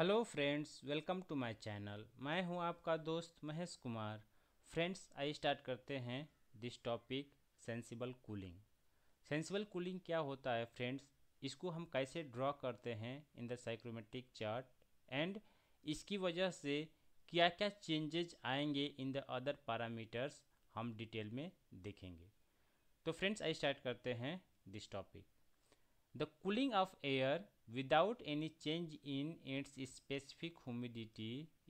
Hello friends welcome to my channel मैं हूं आपका दोस्त Mahesh Kumar friends I start करते हैं this topic sensible cooling sensible cooling क्या होता है फ्रेंड्स इसको हम कैसे ड्रॉ करते हैं in the psychrometric chart and इसकी वजह से क्या क्या चेंजेज आएंगे इन द अदर पैरामीटर्स हम डिटेल में देखेंगे तो फ्रेंड्स आई स्टार्ट करते हैं this topic the cooling of air without any change in its specific humidity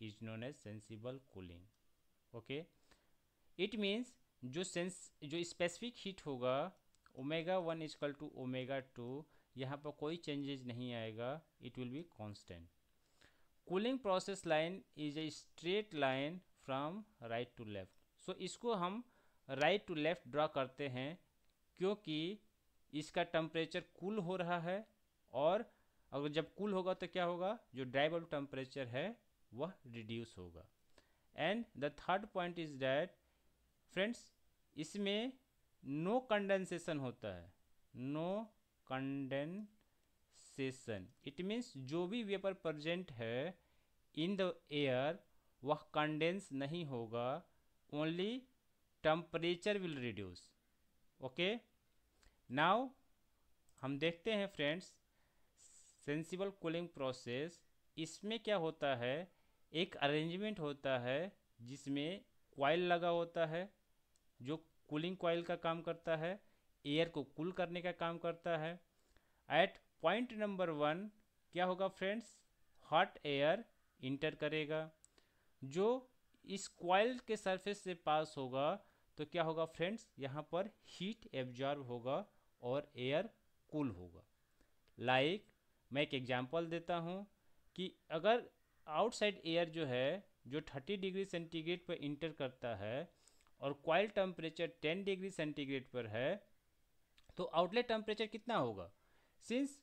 is known as sensible cooling okay it means जो सेंस जो specific heat होगा omega one is equal to omega two यहाँ पर कोई changes नहीं आएगा it will be constant cooling process line is a straight line from right to left so इसको हम राइट टू लेफ्ट ड्रा करते हैं क्योंकि इसका टेम्परेचर कूल हो रहा है और अगर जब कूल होगा तो क्या होगा जो ड्राई बल्ब टेम्परेचर है वह रिड्यूस होगा and the third point is that friends इसमें नो कंडेंसेशन होता है नो कंडेंसेशन इट मीन्स जो भी वेपर प्रजेंट है इन द एयर वह कंडेंस नहीं होगा only temperature will reduce okay now हम देखते हैं फ्रेंड्स सेंसिबल कूलिंग प्रोसेस इसमें क्या होता है एक अरेंजमेंट होता है जिसमें कॉइल लगा होता है जो कूलिंग कॉइल का काम करता है एयर को कूल करने का काम करता है एट पॉइंट नंबर वन क्या होगा फ्रेंड्स हॉट एयर इंटर करेगा जो इस क्वाइल के सरफेस से पास होगा तो क्या होगा फ्रेंड्स यहाँ पर हीट एब्जॉर्ब होगा और एयर कूल होगा लाइक मैं एक एग्जांपल देता हूँ कि अगर आउटसाइड एयर जो है जो 30 डिग्री सेंटीग्रेड पर इंटर करता है और कॉयल टेम्परेचर 10 डिग्री सेंटीग्रेड पर है तो आउटलेट टेम्परेचर कितना होगा since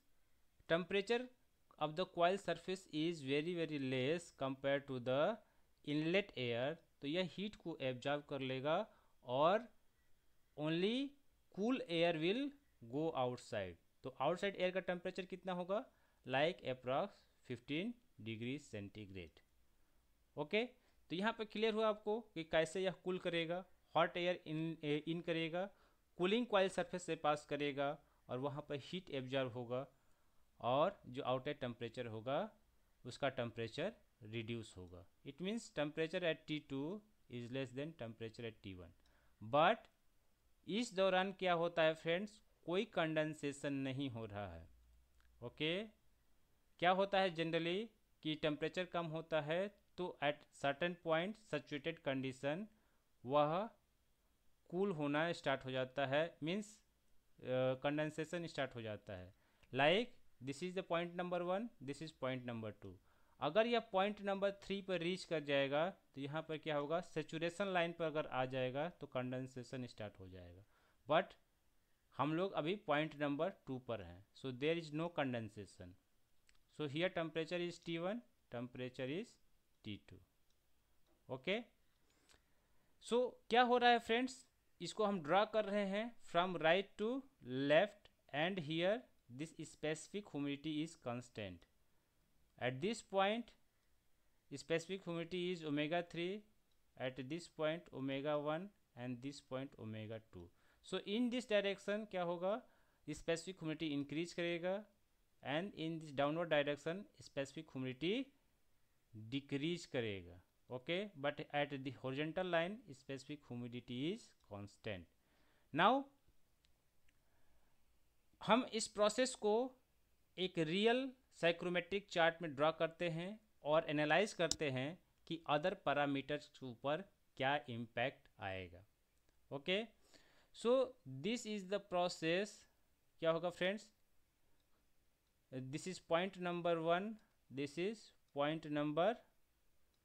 temperature of the coil surface is very very less compare to the inlet air तो यह हीट को एब्जॉर्व कर लेगा और only cool air will go outside तो आउटसाइड एयर का टेम्परेचर कितना होगा like approx 15 degree centigrade okay तो यहाँ पर क्लियर हुआ आपको कि कैसे यह कूल करेगा हॉट एयर इन इन करेगा कूलिंग क्वाइल सरफेस से पास करेगा और वहाँ पर हीट एब्जॉर्व होगा और जो आउटर टेम्परेचर होगा उसका टेम्परेचर रिड्यूस होगा it means temperature at T two is less than temperature at T one but इस दौरान क्या होता है फ्रेंड्स कोई कंडेंसेशन नहीं हो रहा है ओके okay? क्या होता है जनरली कि टेम्परेचर कम होता है तो at certain point saturated condition वह कूल होना स्टार्ट हो जाता है मीन्स कंडेंसेशन स्टार्ट हो जाता है like this is the point number one this is point number two अगर यह पॉइंट नंबर थ्री पर रीच कर जाएगा तो यहाँ पर क्या होगा सेचुरेशन लाइन पर अगर आ जाएगा तो कंडेंसेशन स्टार्ट हो जाएगा बट हम लोग अभी पॉइंट नंबर टू पर हैं so there is no condensation so here temperature is T one temperature is T two okay so क्या हो रहा है फ्रेंड्स इसको हम ड्रा कर रहे हैं from right to left and here this specific humidity is constant at this point specific humidity is omega three at this point omega one and this point omega two so in this direction क्या होगा specific humidity increase करेगा and in this downward direction specific humidity decrease करेगा okay but at the horizontal line specific humidity is constant now हम इस process को एक real psychrometric chart में draw करते हैं और एनालाइज करते हैं कि अदर पैरामीटर्स के ऊपर क्या इम्पैक्ट आएगा okay so this is the process क्या होगा friends this is point number 1 this is point number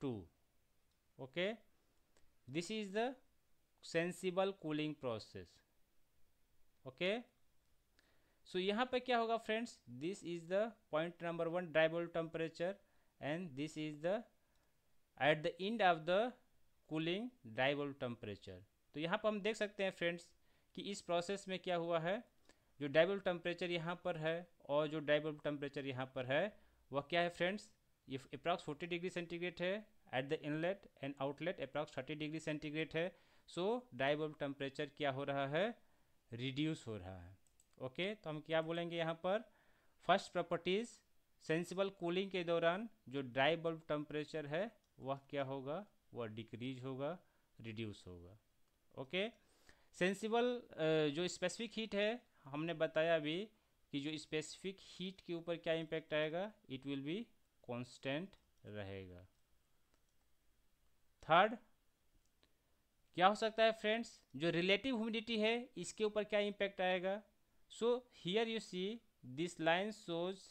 2 okay this is the sensible cooling process okay so यहाँ पे क्या होगा friends this is the point number one drivable temperature and this is the at the end of the cooling drivable temperature तो यहाँ पर हम देख सकते हैं friends कि इस process में क्या हुआ है जो drivable temperature यहाँ पर है और जो ड्राई बल्ब टेम्परेचर यहाँ पर है वह क्या है फ्रेंड्स ये अप्रॉक्स फोर्टी डिग्री सेंटीग्रेड है at the inlet and outlet approx thirty degree centigrade है सो ड्राई बल्ब टेम्परेचर क्या हो रहा है रिड्यूस हो रहा है ओके okay, तो हम क्या बोलेंगे यहाँ पर फर्स्ट प्रॉपर्टीज़ सेंसिबल कूलिंग के दौरान जो ड्राई बल्ब टेम्परेचर है वह क्या होगा वह डिक्रीज होगा रिड्यूस होगा ओके सेंसिबल जो स्पेसिफिक हीट है हमने बताया अभी कि जो स्पेसिफिक हीट के ऊपर क्या इम्पैक्ट आएगा इट विल बी कांस्टेंट रहेगा थर्ड क्या हो सकता है फ्रेंड्स जो रिलेटिव ह्यूमिडिटी है इसके ऊपर क्या इम्पैक्ट आएगा so here you see this line shows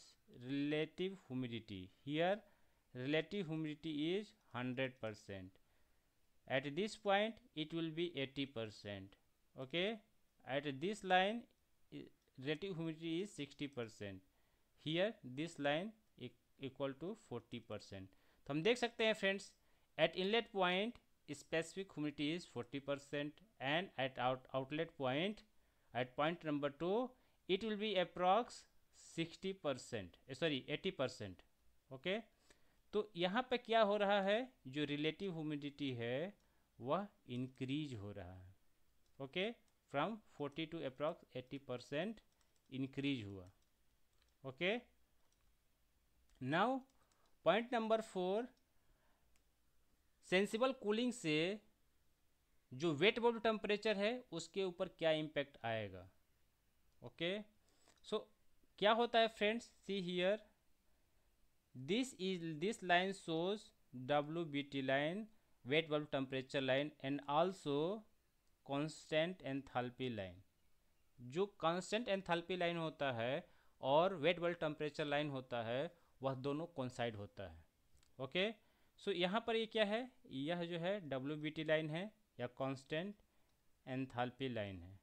relative humidity here relative humidity is hundred percent at this point it will be eighty percent okay at this line relative humidity is 60 percent here this line equal to 40 percent तो हम देख सकते हैं friends at inlet point specific humidity is 40 percent and at out outlet point at point number two it will be approx 60 percent sorry 80 percent okay तो यहाँ पे क्या हो रहा है जो रिलेटिव ह्यूमिडिटी है वह इंक्रीज हो रहा है okay from 40 to approx 80 percent increase हुआ okay now point number four sensible cooling से जो वेट बल्ब टेम्परेचर है उसके ऊपर क्या इम्पैक्ट आएगा ओके okay? सो so, क्या होता है friends see here this is this line shows W B T line wet bulb temperature line and also constant enthalpy line जो कांस्टेंट एंथैल्पी लाइन होता है और वेट बल्ब टेम्परेचर लाइन होता है वह दोनों कॉन्साइड होता है ओके सो so, यहाँ पर ये क्या है यह जो है डब्ल्यू लाइन है या कांस्टेंट एंथैल्पी लाइन है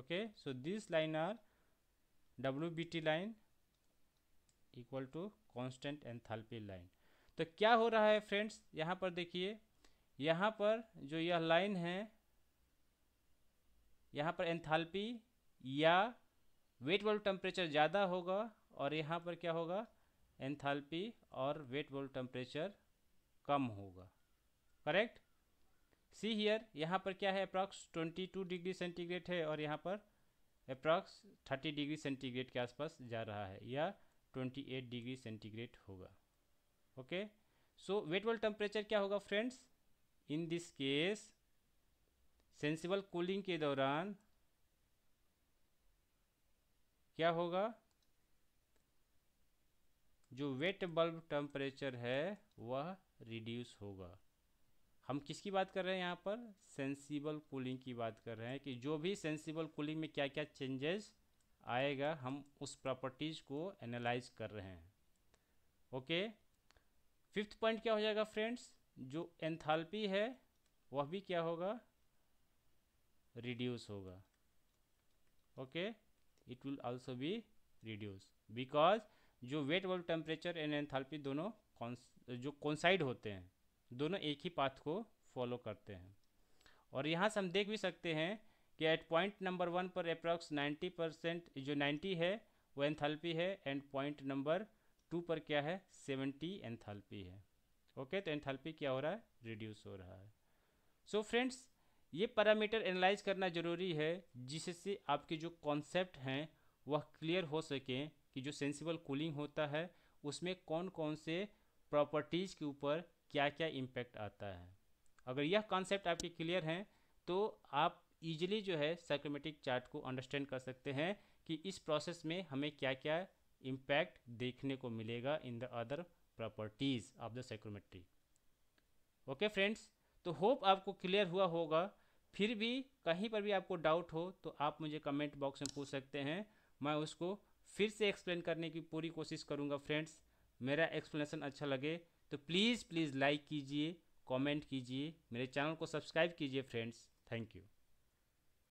okay so this line are W line equal to constant enthalpy line तो क्या हो रहा है फ्रेंड्स यहाँ पर देखिए यहाँ पर जो यह लाइन है यहाँ पर एंथाल्पी या वेट बल्ब टेम्परेचर ज़्यादा होगा और यहाँ पर क्या होगा एंथाल्पी और वेट बल्ब टेम्परेचर कम होगा करेक्ट सी हियर यहाँ पर क्या है अप्रॉक्स 22 डिग्री सेंटीग्रेड है और यहाँ पर अप्रॉक्स 30 डिग्री सेंटीग्रेड के आसपास जा रहा है या 28 डिग्री सेंटीग्रेड होगा okay so wet bulb temperature क्या होगा friends in this case sensible cooling के दौरान क्या होगा जो वेट बल्ब टेम्परेचर है वह रिड्यूस होगा हम किसकी बात कर रहे हैं यहाँ पर सेंसिबल कूलिंग की बात कर रहे हैं कि जो भी सेंसिबल कूलिंग में क्या क्या चेंजेस आएगा हम उस प्रॉपर्टीज़ को एनालाइज कर रहे हैं ओके फिफ्थ पॉइंट क्या हो जाएगा फ्रेंड्स जो एंथाल्पी है वह भी क्या होगा रिड्यूस होगा okay it will also be reduce because जो wet bulb temperature and enthalpy दोनों जो कॉन्साइड होते हैं दोनों एक ही पाथ को फॉलो करते हैं और यहाँ से हम देख भी सकते हैं कि एट पॉइंट नंबर वन पर अप्रॉक्स नाइन्टी परसेंट जो नाइन्टी है वो एंथैल्पी है एंड पॉइंट नंबर टू पर क्या है सेवेंटी एंथैल्पी है ओके okay, तो एंथैल्पी क्या हो रहा है रिड्यूस हो रहा है सो so फ्रेंड्स ये पैरामीटर एनालाइज करना ज़रूरी है जिससे आपके जो कॉन्सेप्ट हैं वह क्लियर हो सके कि जो सेंसिबल कूलिंग होता है उसमें कौन कौन से प्रॉपर्टीज़ के ऊपर क्या क्या इम्पैक्ट आता है अगर यह कॉन्सेप्ट आपके क्लियर हैं तो आप ईजिली जो है साइक्रोमेटिक चार्ट को अंडरस्टैंड कर सकते हैं कि इस प्रोसेस में हमें क्या क्या इम्पैक्ट देखने को मिलेगा in the other properties of the psychrometry okay friends तो होप आपको क्लियर हुआ होगा फिर भी कहीं पर भी आपको डाउट हो तो आप मुझे कमेंट बॉक्स में पूछ सकते हैं मैं उसको फिर से एक्सप्लेन करने की पूरी कोशिश करूँगा फ्रेंड्स मेरा एक्सप्लेनेशन अच्छा लगे तो प्लीज़ प्लीज़ लाइक कीजिए कमेंट कीजिए मेरे चैनल को सब्सक्राइब कीजिए फ्रेंड्स थैंक यू